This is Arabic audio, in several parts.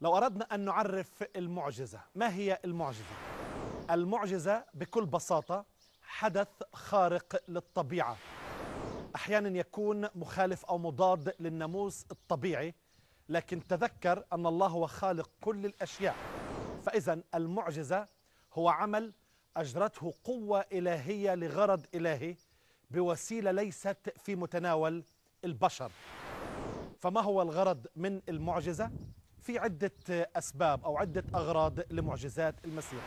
لو أردنا أن نعرف المعجزة ما هي المعجزة؟ المعجزة بكل بساطة حدث خارق للطبيعة أحيانا يكون مخالف أو مضاد للناموس الطبيعي لكن تذكر أن الله هو خالق كل الأشياء فإذا المعجزة هو عمل أجرته قوة إلهية لغرض إلهي بوسيلة ليست في متناول البشر فما هو الغرض من المعجزة؟ في عدة أسباب أو عدة أغراض لمعجزات المسيح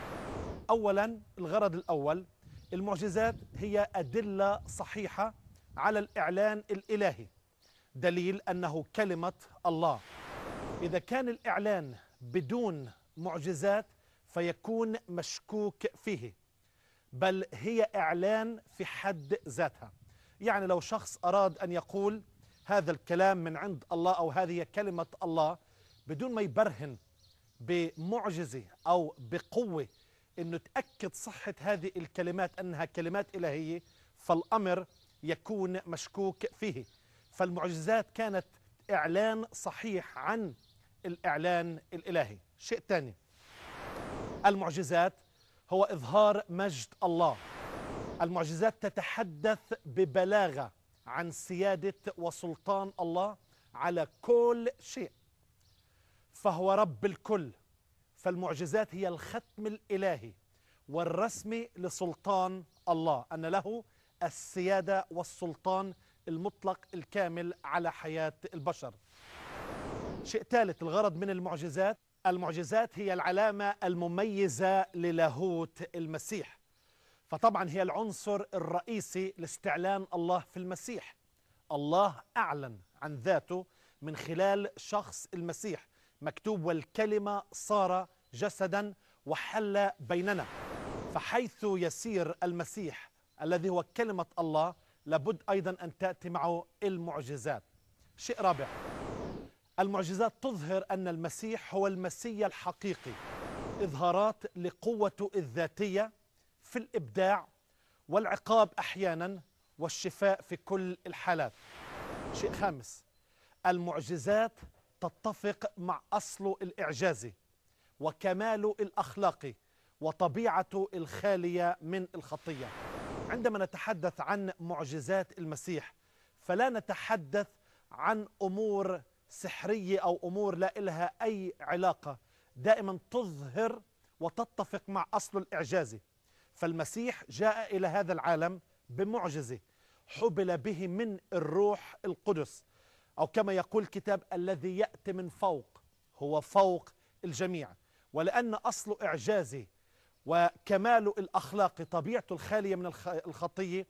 أولا الغرض الأول المعجزات هي أدلة صحيحة على الإعلان الإلهي دليل أنه كلمة الله إذا كان الإعلان بدون معجزات فيكون مشكوك فيه بل هي إعلان في حد ذاتها يعني لو شخص أراد أن يقول هذا الكلام من عند الله أو هذه كلمة الله بدون ما يبرهن بمعجزة أو بقوة أنه تأكد صحة هذه الكلمات أنها كلمات إلهية فالأمر يكون مشكوك فيه فالمعجزات كانت إعلان صحيح عن الإعلان الإلهي شيء ثاني المعجزات هو إظهار مجد الله المعجزات تتحدث ببلاغة عن سيادة وسلطان الله على كل شيء فهو رب الكل فالمعجزات هي الختم الإلهي والرسم لسلطان الله أن له السيادة والسلطان المطلق الكامل على حياة البشر شيء ثالث الغرض من المعجزات المعجزات هي العلامة المميزة للاهوت المسيح فطبعا هي العنصر الرئيسي لاستعلان الله في المسيح الله أعلن عن ذاته من خلال شخص المسيح مكتوب والكلمة صار جسدا وحل بيننا فحيث يسير المسيح الذي هو كلمة الله لابد أيضا أن تأتي معه المعجزات شيء رابع المعجزات تظهر أن المسيح هو المسيا الحقيقي إظهارات لقوته الذاتية في الإبداع والعقاب أحيانا والشفاء في كل الحالات شيء خامس المعجزات تتفق مع أصله الإعجازي وكماله الأخلاقي وطبيعته الخالية من الخطية عندما نتحدث عن معجزات المسيح فلا نتحدث عن أمور سحرية أو أمور لا إلها أي علاقة دائما تظهر وتتفق مع أصله الإعجازي فالمسيح جاء إلى هذا العالم بمعجزة حبل به من الروح القدس أو كما يقول الكتاب الذي يأتي من فوق هو فوق الجميع ولأن أصل إعجازه وكماله الأخلاقي طبيعته الخالية من الخطية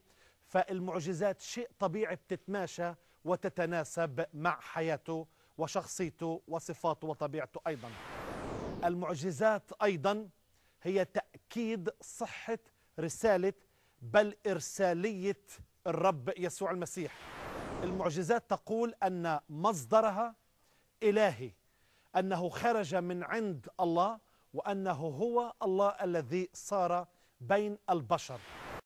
فالمعجزات شيء طبيعي بتتماشى وتتناسب مع حياته وشخصيته وصفاته وطبيعته أيضا المعجزات أيضا هي تأكيد صحة رسالة بل إرسالية الرب يسوع المسيح المعجزات تقول أن مصدرها إلهي أنه خرج من عند الله وأنه هو الله الذي صار بين البشر